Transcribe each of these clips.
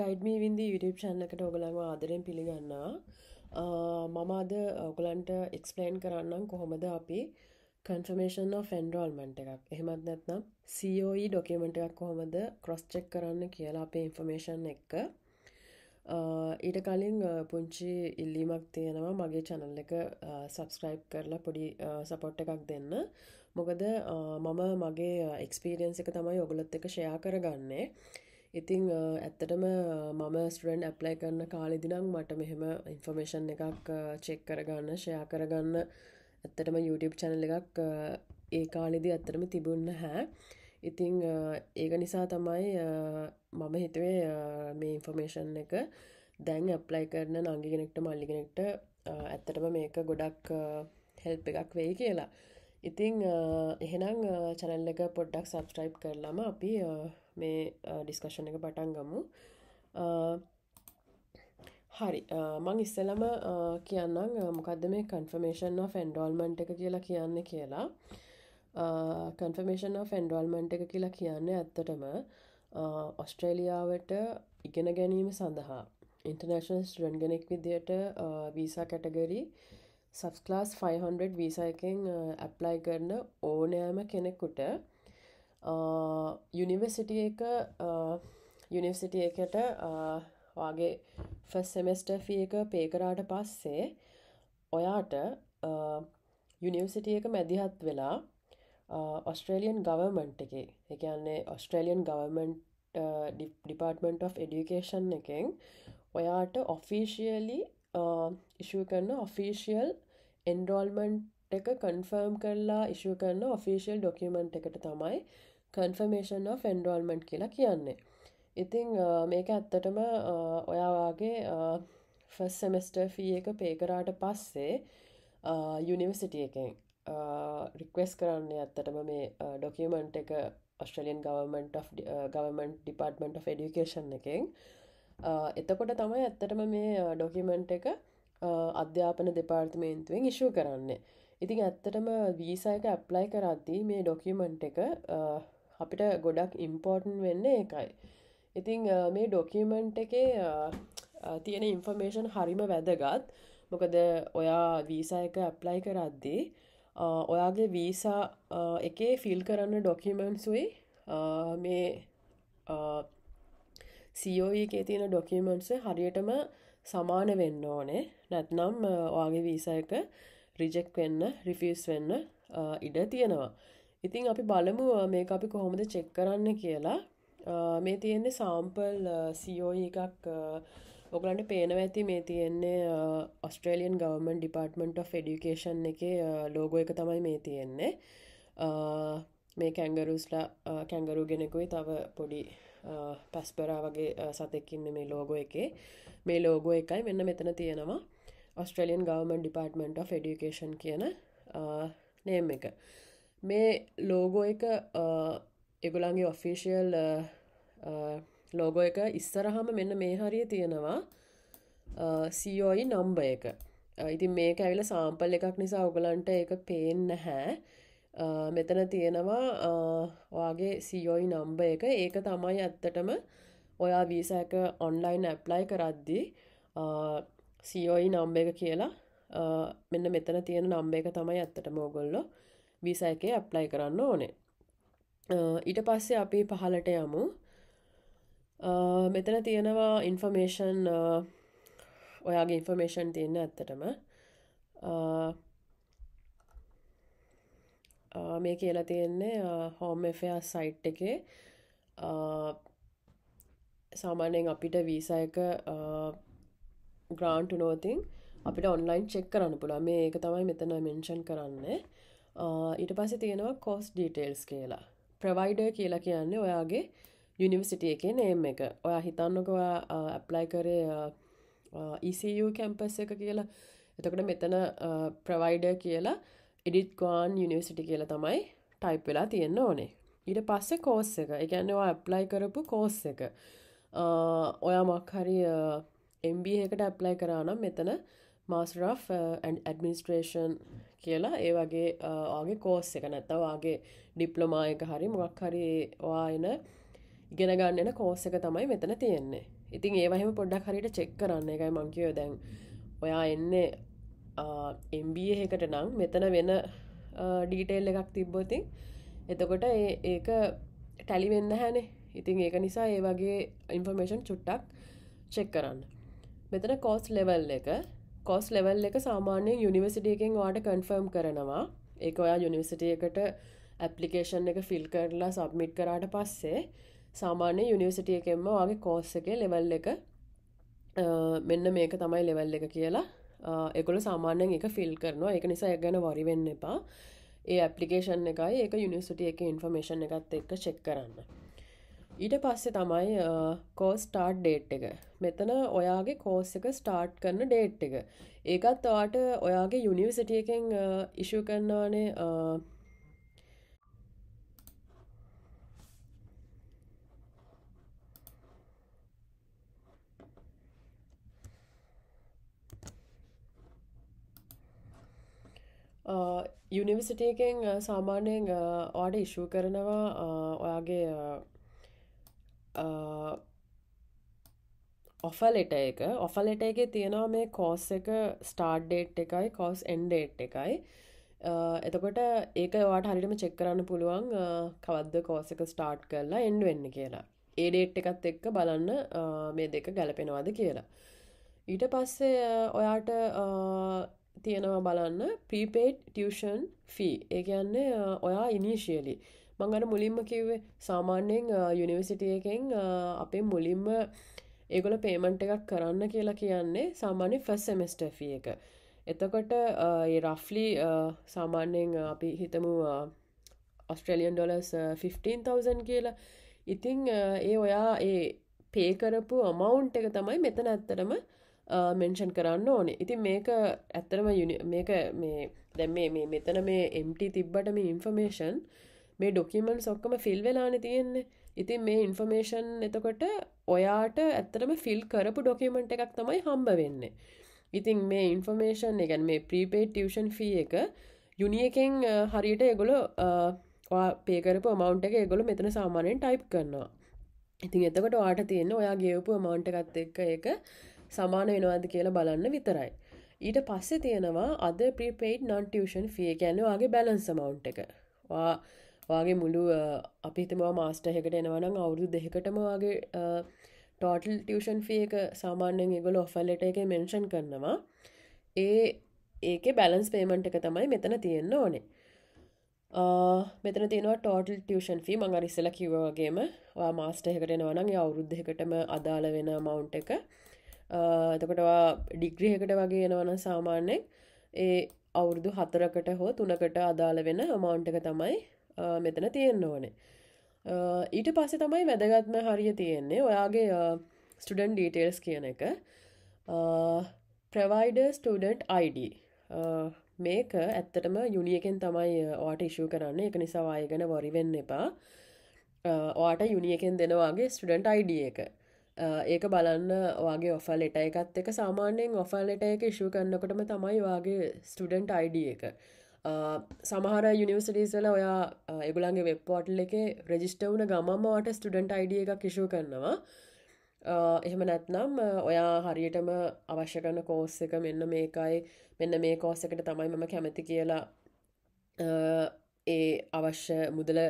ගයිඩ්මී වින්දි YouTube චැන්නකට ඔගලන්ව ආදරෙන් පිළිගන්නවා මම අද ඔගලන්ට එක්ස්පලයින් කරන්නම් කොහොමද අපි කන්ෆර්මේෂන් ෆෙන්ඩරෝල්මන්ට එකක් එහෙමත් නැත්නම් සෝE ඩොකමට එකක් කොහොමද ක්‍රොස්්චෙක් කරන්න කියලා අපේ ඉන්ෆර්මේෂන් එක්ක ඊට කලින් පුංචි ඉල්ලීමක් තියෙනවා මගේ චැනල් එක සබස්ක්‍රයිබ් කරලා පොඩි සපොට් එකක් දෙන්න මොකද මම මගේ එක්ස්පීරියන්ස එක තමයි ඔගොලොත් එක ෂයා කරගන්නේ ඉතිං ඇත්තටම මම ස්ටරන් ඇප්ලයි කරන්න කාලෙදිනම් මට මෙහෙම ඉන්ෆර්මේෂන් එකක් චෙක් කරගන්න ෂයා කරගන්න ඇත්තටම YouTube චැනල එකක් ඒ කාලෙදි ඇත්තටම තිබුන්න හැ ඉතිං ඒක නිසා තමයි මම හිතුවේ මේ ඉන්ෆර්මේෂන් එක දැන් ඇප්ලයි කරන නංගිගෙනෙක්ට මල්ලිගෙනෙක්ට ඇත්තටම මේක ගොඩක් හෙල්ප් එකක් වෙයි කියලා ඉතිං එහෙනම් චැනල් එක පොඩ්ඩක් සබස්ට්‍රයිප් කරලම අපි මේ ඩිස්කශන එක පටන් ගමු හරි මං ඉස්සලම කියන්නම් මොකක්ද මේ කන්ෆර්මේෂන් ෆෙන්ඩෝල්මන්ට් එක කියලා කියන්න කියලා කන්ෆර්මේෂන් ෆෙන්ඩෝල්මන්ට් එක කියලා කියන්න ඇත්තටම ඔස්ට්‍රේලියාවට ඉගෙන ගැනීම සඳහා ඉන්ටර්නේශන් ස්ටඩන් ගෙනෙක් විදියට වීසා කැටගරී සබස්ලාස් 500 වීසයකෙන් ඇප්ලයි කරන ඕනෑම කෙනෙකුට යුනිවර්සිට එක යුනිසිට එකට වගේ ෆස් සෙමෙස්ට ෆිය එක පේකරාට පස්සේ ඔයාට යුනිවර්සිට එක මැදිහත් වෙලා ඔස්ට්‍රේලියන් ගවර්මන්ට් එක එකන්නේ Australian government department of education එකෙන් ඔයාට ඔෆිසිියලි ඉශුව කරන ඔෆිසිියල් එන්ඩෝල්මන්ට් එක කන්ෆර්ම් කරලා ඉශුව කරන ඔෆිසිියල් ඩොකමන්ට් එකට තමයි කන්ෆර්මේෂන් of එන්ඩෝල්මන්ට් කියලා කියන්නේ ඉතිං මේක ඇත්තටම ඔයාවාගේ ෆස් සෙමස්ටර් ෆී එක පේකරාට පස්සේ යුනිවසිට එකෙන් රික්වෙස් කරන්නේ ඇත්තටම මේ ඩොකමන්ට් එක ඔස්ට්‍රලියන් ගවමට ගවමන්ට ඩිපර්ටමට ෆෙඩිකේෂන් එකෙන් එතකොට තමයි ඇත්තටම මේ ඩොකිමෙන්ට් එක අධ්‍යාපන දෙපාර්තමේන්තුවෙන් ඉශෂූ කරන්නේ ඉතින් ඇත්තටම වීසායක ඇප්ලයි කරද්දී මේ ඩොකිමෙන්ට් එක අපිට ගොඩක් ඉම්පෝර්ටන් වෙන්න එකයි ඉතිං මේ ඩොකිමෙන්ට් එකේ තියෙන ඉන්ෆර්මේෂන් හරිම වැදගත් මොකද ඔයා වීසායක ඇප්ලයි කරද්දී ඔයාගේ වීසා එකේ ෆිල් කරන්න ඩොකිමෙන්ට්සුයි මේ සෝයි e එකේ තියෙන ඩොකමන්ට්සේ හරියටම සමාන වෙන්න ඕනේ නැත්නම් ඔයාගේ වීසයක රිජෙක් වෙන්න රිෆිස් වෙන්න ඉඩ තියෙනවා ඉතිං අපි බලමු මේ අපි කොහොමද චෙක් කරන්න කියලා මේ තියෙන්නේ සාම්පල් සෝයි e එකක් ඔගලන්ට පේනව ඇති මේ තියෙන්නේ ඔස්ට්‍රේලියන් ගවර්මන් ඩිපර්ටමට ෆෙඩිකේෂන් එක ලෝගෝ එක තමයි මේ තියෙන්නේ මේ කැංගරුස්ලා කැංගරු ගෙනෙකුයි තව පොඩි පැස්පරා වගේ සතෙක්කින්න මේ ලෝගෝ එකේ මේ ලෝගෝ එකයි මෙන්න මෙතන තියෙනවා ඔස්ට්‍රලියන් ගවමන් ඩිපර්ටමට ෆෙඩිකේෂන් කියන නේම් එක මේ ලෝගෝ එක එගුලන්ගේ ඔෆිසිියල් ලෝගෝ එක ඉස්සරහම මෙන්න මේ හරිය තියෙනවා සෝයි නම්බ e එක ඉතින් මේක ඇවිල සාම්පල් එකක් නිසා ඔගලන්ට එක පේන්න හැ මෙතන තියෙනවා වගේ සෝයි නම්බ එක ඒක තමයි ඇත්තටම ඔයා වීසෑක ඔන්ලයින් ඇප්ලයි කරද්දී සෝයි නම්බ එක කියලා මෙන්න මෙතන තියෙන නම්බ එක තමයි ඇත්තට මෝගොල්ලො වීසා එකේ ඇප්ලයි කරන්න ඕනේ ඊට පස්සේ අපි පහලට යමු මෙතන තියෙනවා ඉන්ෆර්මේෂන් ඔයාගේ ඉන්ෆර්මේෂන් තියන්න ඇත්තටම මේ කියලා තියෙන්නේ හෝම එෆයා සයිට් එකේ සාමාන්‍යයෙන් අපිට වීසයක ග්‍රාන්ට් නෝතින් අපිට ඔන්ලයින් චෙක් කරන්න පුළා මේ ඒක තමයි මෙතන මෙන්ෂන් කරන්න ඊට පස්සේ තියෙනවා කෝස් ඩීටේල්ස් කියලා ප්‍රවයිඩර් කියලා කියන්නේ ඔයාගේ යුනිවර්සිටිය එක නේම් එක ඔයා හිතන්නකවා ඇප්ලයි කරේ ECU කැම්පස් එක කියලා එතකට මෙතන ප්‍රවයිඩර් කියලා එඩිට් ගාන් යුනිවර්සිටි කියලා තමයි ටයිප් වෙලා තියෙන්න ඕනේ ඊට පස්සේ කෝස් එක එකන්නවා ඇප්ලයි කරපු කෝස් එක ඔයා මක්හරි එම්බ එකට ඇප්ලයි කරානම් මෙතන මාස්ර් ඇඩමිනිස්ට්‍රේෂන් කියලා ඒ වගේ ආගේ කෝස් එක නැත්තවාගේ ඩිප්ලොමායක හරි මොක් හරි වායන ඉගෙන ගන්නන කෝස් එක තමයි මෙතන තියෙන්නේ ඉතින් ඒවහම පොඩ්ඩක් හරිට චෙක් කරන්න එකයි මංකියෝ දැන් ඔයා එන්නේ එම්බිය එකට නම් මෙතන වෙන ඩීටේල් එකක් තිබ්බොති එතකොට ඒක ටැලිවෙන්න හැනේ ඉතින් ඒක නිසා ඒ වගේ ඉන්ෆර්මේෂන් චුට්ටක් චෙක් කරන්න මෙතන කෝස් ලෙවල් එක කොස් ලෙවල් එක සාමාන්‍යයෙන් යුනිවර්සිටියකෙන් වාට කන්ෆර්ම් කරනවා ඒක ඔයා යුනිවර්සිටියකට ඇපලිකේෂන් එක ෆිල් කරලා සබ්මිට් කරාට පස්සේ සාමාන්‍ය යුනිවර්සිටියකෙන්ම වගේ කෝස් එක ලෙවල් එක මෙන්න මේක තමයි ලෙවල් එක කියලා එකොල සාමාන්‍යෙන් එක ෆිල් කරනවා එක නිසා ගැන වරිවෙන්න එපා ඒ ඇපලිකේෂන් එකයි ඒක යුනිසිටිය එක ඉන්ෆර්මේෂන් එකත් එක්ක චෙක් කරන්න ඊට පස්සේ තමයි කෝස් ටාර්ට් ඩේට් එක මෙතන ඔයාගේ කෝස් එක ස්ටාර්ට් කරන ඩේට් එක ඒකත් වාට ඔයාගේ යුනිවසිටිය එකෙන් ඉෂු කරන්නවානේ යුනිවසිටියකෙන් සාමාන්‍යයෙන් ඕඩ ඉශූ කරනවා ඔයාගේ ඔෆලෙට එක ඔෆලෙට එක තියෙනවා මේ කෝස් එක ස්ටාර්ඩ්ඩේට් එකයි කෝස් එන්ඩේට් එකයි එතකොට ඒක වාට හරිටම චෙක් කරන්න පුළුවන් කවද්ද කෝසක ස්ටාර්ට් කරලා එන්ඩ වෙන්න කියලා ඒඩේට් එකත් එක්ක බලන්න මේ දෙක ගැලපෙනවාද කියලා ඊට පස්සේ ඔයාට තියෙනවා බලන්න ප්‍රීපේට් ටියෂන් ෆී ඒකයන්න ඔයා ඉනිශියලි මංගට මුලින්ම කිව්වේ සාමාන්‍යයෙන් යුනිවසිටිය එකෙන් අපේ මුලින්ම ඒගොල පේමන්ට එකක් කරන්න කියලා කියන්නේ සාමාන්‍ය ෆස් සෙමස්ට ෆිය එක එතකොට රෆ්ලි සාමාන්‍යයෙන් අපි හිතමු ඔස්ට්‍රලියන් ඩොලස් 15,000 කියලා ඉතිං ඒ ඔයා ඒ පේකරපු අමවුන්් එක තමයි මෙතන ඇත්තරම මෙන්ෂන් කරන්න ඕනේ ඉතින් මේක ඇත්තරම මේක මේ දැම් මේ මෙතන මේ එම්ටි තිබ්බට මේ ඉන්ෆර්මේෂන් මේ ඩොකිමන්ස් ඔක්කම ෆිල් වෙලාන තියෙන්නේ ඉතින් මේ ඉන්ෆර්මේෂන් එතකොට ඔයාට ඇත්තරම ෆිල් කරපු ඩොකමෙන්ට් එකක් තමයි හම්බ වෙන්නේ ඉතින් මේ ඉන්ෆර්මේෂන් එකන් මේ ප්‍රීපේට් ටියෂන් ෆී එක යුනිියකෙන් හරියට එගොලො පේකරපු මවන්ට එක ගොලු මෙතන සාමානයෙන් ටයිප් කරනවා ඉතින් එතකට වාට තියෙන ඔයා ගේවපු මවන්ටගත් එක්ක එක සමාන වෙනවාද කියලා බලන්න විතරයි. ඊට පස්සේ තියෙනවා අද ප්‍රිපේට් නන් ටියෂන් ෆිය ගැනවාගේ බැලන්ස මවන්් එක වාගේ මුළු අපිතමවා මාස්ටහකට එනවනම් අවුරුදු දෙකටම වගේ ටෝටල් ටියෂන් ෆිය එක සාමාන්‍යෙන් එගොල ඔෆල්ලට එක මෙන්ෂන් කරනවා ඒ ඒක බැලන්ස් පේමන්ට් එක තමයි මෙතන තියෙන්න ඕනේ මෙතන තියෙනවා ටෝටල් ටියෂන් ෆී මං අරිස්සල කිවවාගේම වා මාස්ටහකට එනවනම් අවුරුද්ධකටම අදාළ වෙන මවන්් එක එතකටවා ඩිග්‍රහකට වගේ එනවන සාමාන්‍යෙන් ඒ අවුරුදු හතරකට හෝ තුනකට අදාළ වෙන අමාන්ටක තමයි මෙතන තියෙන්න ඕනේ ඊට පස්සේ තමයි වැදගත්ම හරිය තියෙන්නේ ඔයාගේ ස්ටඩන් ඩීටේල්ස් කියන එක ප්‍රවයිඩ ස්ටඩන්ට් අයිඩ මේක ඇත්තටම යුනිියකෙන් තමයි ඕට ඉශූ කරන්න එක නිසාවාය ගැන වරිවෙන්න එපා ඕට යුනිියකෙන් දෙනවාගේ ස්ටඩන්ට් අයිඩිය එක ඒක බලන්න වගේ ඔෆල් එට එකත් එක සාමාන්‍යයෙන් ඔෆල් එට එක ඉශු කරන්නකොටම තමයි වගේ ස්ටඩන්ට් අයිඩ එක සමහර යුනිවර්සිටස් වල ඔයා එගුලන්ගේ වෙබ්පෝටල් එක රෙජිස්ට වුන ගමමට ස්ටඩන්ට් අයිඩිය එක කිෂු කරනවා එහෙම නැත්නම් ඔයා හරියටම අවශ්‍ය කරන කෝස් එක මෙන්න මේකයි මෙන්න මේ කෝස් එකට තමයි මම කැමති කියලා ඒ අවශ්‍ය මුදල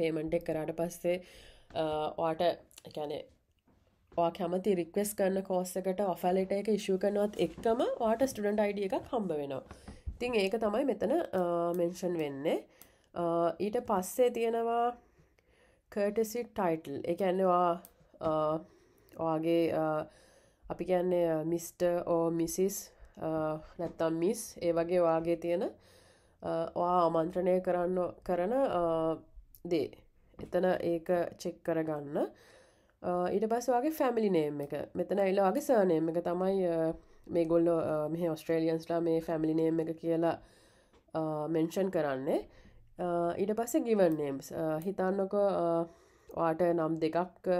පේමන්ට් එක් කරාට පස්සේ වාට එකැනේ ඔයා කැමති රික්වෙස් කරන්න කෝස්සකට ඔෆැලට එක ඉශු කරනවත් එක්කම වාට ස්ටඩන්ට අයිඩිය එකක් හම්බ වෙනවා ඉතින් ඒක තමයි මෙතන මෙන්ෂන් වෙන්නේ ඊට පස්සේ තියෙනවා කටසි ටයිටල් එක ඇන්නවා ඔයාගේ අපි කියන්නේ මිස්ට ඕ මිසිස් නැත්තම් මිස් ඒ වගේ වාගේ තියෙන වා අමන්ත්‍රණය කරන්න කරන දේ එතන ඒක චෙක් කරගන්න ඊට පස් වගේ ෆැමිලි නේම් එක මෙතන එල්ලාගේ සර්නයම් එක තමයි මේ ගොල්ලො මෙහ ඔස්ට්‍රේලියන්ස්ලා මේ ෆැමිලි නේම් එක කියලා මෙන්ෂන් කරන්නේ ඊට පස්සේ ගිවන් නේම්ස් හිතන්නක වාට නම් දෙකක්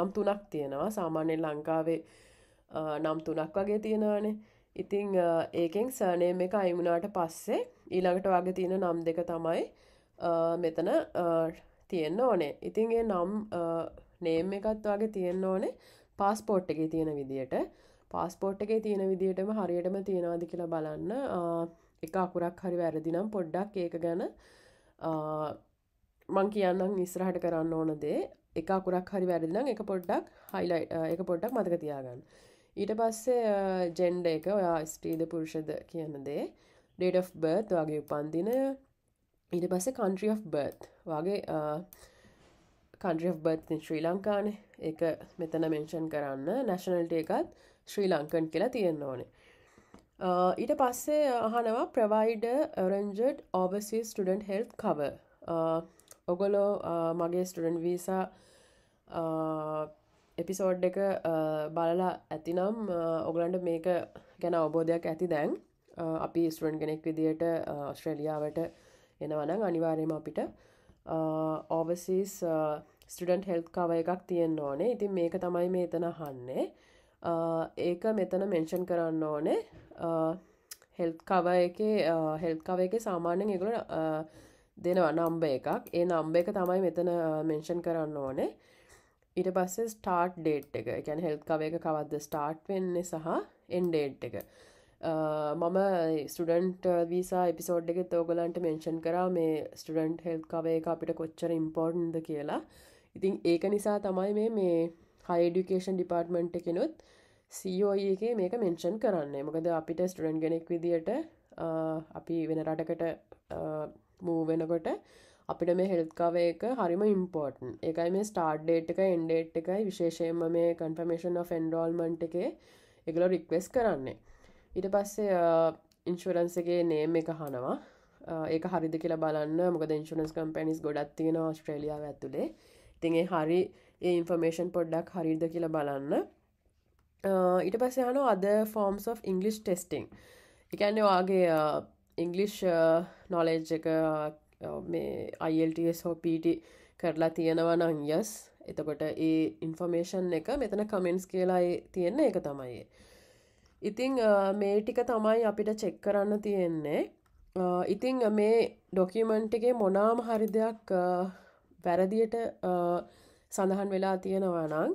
නම් තුනක් තියෙනවා සාමාන්‍යෙන් ලංකාවේ නම් තුනක් වගේ තියෙනවානේ ඉතිං ඒකෙන් සර්නයම් එක අයිමුණට පස්සේ ඊළඟට වගේ තියෙන නම් දෙක තමයි මෙතන තියෙන්න ඕනේ ඉතින්ගේ නම් නේම් එකත් වගේ තියෙන්න ඕනේ පාස්පෝට් එකේ තියෙන විදියට පාස්පෝට් එකේ තියෙන විදිටම හරියටම තියෙනවාද කියලා බලන්න එක අකුරක් හරි වැරදිනම් පොඩ්ඩක් ඒක ගැන මං කියන්නම් ඉස්රහට කරන්න ඕන දේ එක අකුරක් හරි වැරදිනම් එක පොඩ්ඩක් හයිලයි එක පොඩ්ඩක් මතක තියාගන්න ඊට පස්සේ ජෙන්ඩ එක ඔයා ස්ට්‍රීද පුරුෂද කියන දේ ඩේට බර්ත් වගේ උපන්දිනය ඊට පස්සේ කන්ට්‍රිය බර්ත් වගේ කන්ඩ්‍රිය බර්ත් ශ්‍රී ලංකානේ එක මෙතන මෙන්ෂන් කරන්න නැශනල්ට එකත් ශ්‍රී ලංකන් කියලා තියෙන්න ඕනේ ඊට පස්සේ අහනවා ප්‍රවයිඩ රන්ජඩ් ඔබසි ස්ටඩන්ට හෙල් කව ඔගොලෝ මගේ ස්ටඩන් වීසා එපිසෝඩ් එක බලලා ඇතිනම් ඔගලන්ට මේක ගැන අවබෝධයක් ඇති දැන් අපි ස්ටන් කෙනෙක් විදියට ඔස්ට්‍රලියාවට එනවනම් අනිවාර්යම අපිට ඕවසිස් ස්ටඩන්ට හෙල්ත් කව එකක් තියෙන් ඕනේ ඉතින් මේක තමයි මේ එතන හන්නේ ඒක මෙතන මෙන්ෂන් කරන්න ඕනේ හෙල්ත් කව එක හෙල්ත් කව එක සාමාන්‍යෙන් එකුට දෙනවා නම්බ එකක් ඒ නම්බ එක තමයි මෙතන මෙන්ෂන් කරන්න ඕනේ ඉට පස්සේ ස්ටාර්ට් ඩේට් එක එකැන් හෙල්ත් කව එක කවද්ද ස්ටාර්ට් වෙන්නේ සහ එන්ඩේට් එක Uh, මම ස්ටඩන්ට් වීසා එපිසෝඩ් එක තෝගලන්ට මෙන්ෂන් කරා මේ ස්ටඩන්ට් හෙල් කවේ එක අපිට කොච්චර ඉම්පෝර්න්ද කියලා ඉතින් ඒක නිසා තමයි මේ මේ හයිඩිකේෂන් ඩිපාර්ට්මන්ට් එකෙනුත් සෝයි e එක මේක මෙන්ෂන් කරන්න මොකද අපිට ස්ටඩන් ගෙනෙක් විදිට uh, අපි වෙන රටකට මූ uh, වෙනකොට අපිට මේ හෙල්කාවේ එක හරිම ඉම්පෝර්ටන් එකයි මේ ස්ටාර්ඩ්ඩේට් එක එන්ඩේට් එකයි විශේෂයෙන්ම මේ කන්ෆර්මේෂන් ෆෙන්ඩෝල්මන්ට් එකේ එකලො රික්වෙස් කරන්නේ ඉට පස්සේ ඉන්ශරන්සගේ uh, නේම් එක හනවා uh, ඒක හරිදි කියලා බලන්න මොක ඉන්ශරන්ස් කම්පැනිස් ගොඩත් තියෙන ස්ට්‍රලියාව ඇතුළේ තිගේ හරි ඒ ඉන්ෆර්මේෂන් පොඩ්ඩක් හරිද කියලා බලන්න uh, ඊට පස්සේ යනු අද ෆෝම්ස් of ඉංගලිස් ටෙස්ටිං එකන්නේ වගේ ඉංගලිෂ් නොලෙජ් එක මේ අයිල්ටස් හෝ පිටි කරලා තියෙනවනං යස් එතකොට ඒ ඉන්ෆර්මේෂන් එක මෙතන කමෙන්ස් කියලා තියෙන එක තමයි ඉතිං මේ ටික තමයි අපිට චෙක් කරන්න තියෙන්නේ ඉතිං මේ ඩොකිමන්ටගේ මොනාම හරි දෙයක් වැරදියට සඳහන් වෙලා තියෙනවනං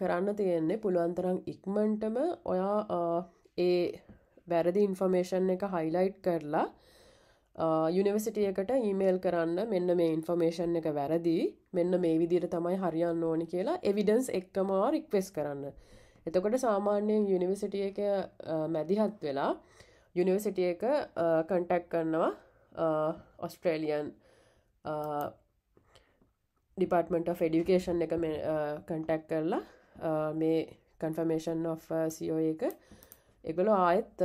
කරන්න තියෙන්නේ පුළුවන්තරම් ඉක්මන්ටම ඔයා ඒ වැරදි ඉන්ෆර්මේෂන් එක හයිලයිට් කරලා යුනිවසිටියකට ඊමේල් කරන්න මෙන්න මේ ඉන්ෆර්මේෂන් එක වැරදි මෙන්න මේ විදිර තමයි හරියන්න ඕනි කියලා එවිඩන්ස් එක්කමවා රික්වෙස් කරන්න එතකොට සාමාන්‍යයෙන් යුනිවර්සිටිය එක මැදිහත් වෙලා යුනිවර්සිටිය එක කන්ටැක් කරනවා ඔස්ට්‍රේලියන් ඩිපර්ටමට ෆෙඩිකේෂන් එක කන්ටැක් කරලා මේ කන්ෆර්මේෂන් of සෝ එක එගොලො ආයත්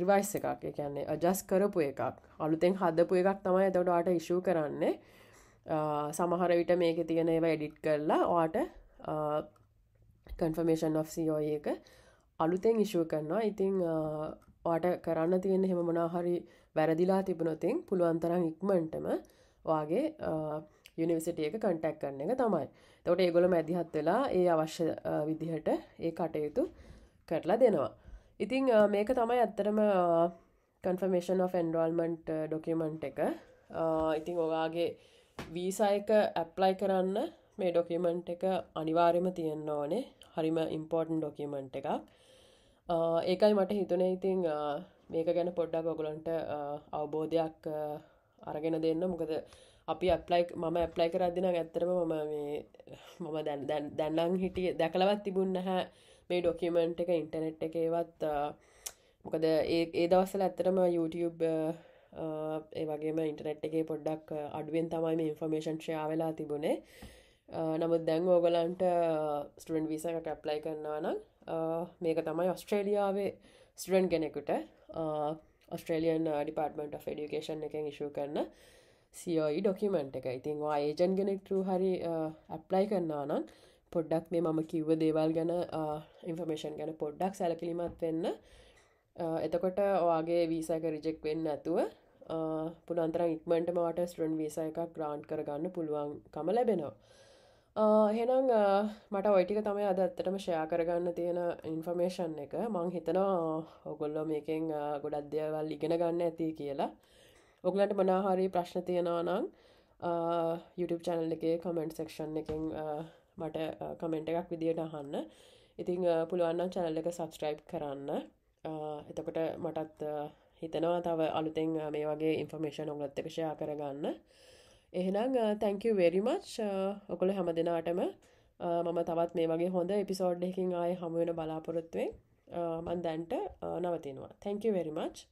රිවයිස් එකක් කියන්නේ අජස් කරපු එකක් අලුතෙන් හදපු එකක් තමයි එතකොටට ඉශූ කරන්නේ සමහර විට මේක තියෙන ඒව එඩිට් කරලා වාට කන්ෆර්මේෂන් ඔෆ් සිෝ එක අලුතෙන් ඉශුව කරනවා ඉතිං වාට කරන්න තියෙන හෙම මනාහරි වැරදිලා තිබනොතින් පුළුවන්තරම් ඉක්මන්ටම වගේ යුනිවසිටිය එක කටක් කරන එක තමයි තොට ඒගොල මැදිහත් වෙලා ඒ අවශ්‍ය විදිහට ඒ කටයුතු කරලා දෙනවා ඉතිං මේක තමයි ඇත්තරම කන්ෆර්මේෂන් of එන්ඩල්මන්ට් ඩොකමන්් එක ඉතිං ඔවාගේ වීසායක ඇප්ලයි කරන්න මේ ඩොකිමන්ට් එක අනිවාර්යම තියෙන්න්න ඕනේ හරිම ඉම්පෝර්ටන් ඩොකිමන්ට් එකක් ඒකයි මට හිතුනේ ඉතිං මේක ගැන පොඩ්ඩක් ඔගුලන්ට අවබෝධයක් අරගෙන දෙන්න මොකද අපි ඇප්ලයි මම ඇප්ලයි කරදින ඇත්තරම මම මම දැන් දැන්නම් හිටිය දැකලවත් තිබුන්න හැ මේ ඩොකිමන්ට් එක ඉන්ටනෙට් එකේවත් මොකද ඒ දවසල ඇත්තරම YouTube ඒ වගේම ඉන්ටනෙට් එකේ පොඩ්ඩක් අඩුවෙන් තමයි ඉන්ෆර්මේෂන් ශයා වෙලා තිබුණේ Uh, නමුත් දැන් ඕගලන්ට ස්ටන් විසක කැප්ලයි කරන්නවනම් මේක තමයි ඔස්ට්‍රේලියාවේ ස්ටන් කෙනෙකුට ඔස්ට්‍රේලියන් ඩිපර්ටමට ෆඩිකේෂන් එකෙන් ඉශු කරන සියෝයි ඩොකිමෙන්ට් e එක ඉතින්වා ඒජන් කෙනෙක්ටරු හරි ඇප්ලයි uh, කරන්නා නම් පොඩ්ඩක් මේ මම කිව්ව දේවල් ගැන ඉන්ෆර්මේෂන් uh, ගැන පොඩ්ඩක් සැලකිලිමත් වෙන්න එතකොට ඔයාගේ වීසක රිජෙක් වෙන්න ඇතුව පුළන්තරම් ඉක්මට මට ස්ටන් වීස එකක් ග්‍රාන්් කරගන්න පුළුවන්කම ලැබෙනවා හෙනම් මට ඔයිටික තමයි අද ඇත්තටම ෂයා කරගන්න තියෙන ඉන්ෆර්මේෂන් එක මං හිතනවා ඔගොල්ලො මේකෙන් ගොඩක්දයවල් ඉගෙන ගන්න ඇති කියලා ඔගලන්ට මනාහාරී ප්‍රශ්න තියෙනවා නම් YouTube චැනල් එකේ කමෙන්ට් සෙක්ෂන් එකෙන් මට කමෙන්ට් එකක් විදියට අහන්න ඉතිං පුළුවන්නම් චැනල් එක සබස්ක්‍රයිබ් කරන්න එතකොට මටත් හිතනවා තව අලුතෙන් මේ වගේ ඉන්ෆර්මේෂන් ඔගලත් එක ෂයා කරගන්න එහෙනම් තැංකු වෙරිමච් ඔකොල හැම දෙනාටම uh, මම තවත් මේ වගේ හොඳ එපිසෝඩ් එකින් ආය හමුවෙන බලාපොරොත්තුවේ මන් uh, දැන්ට uh, නවතිනවා තැංකු වෙරිමච්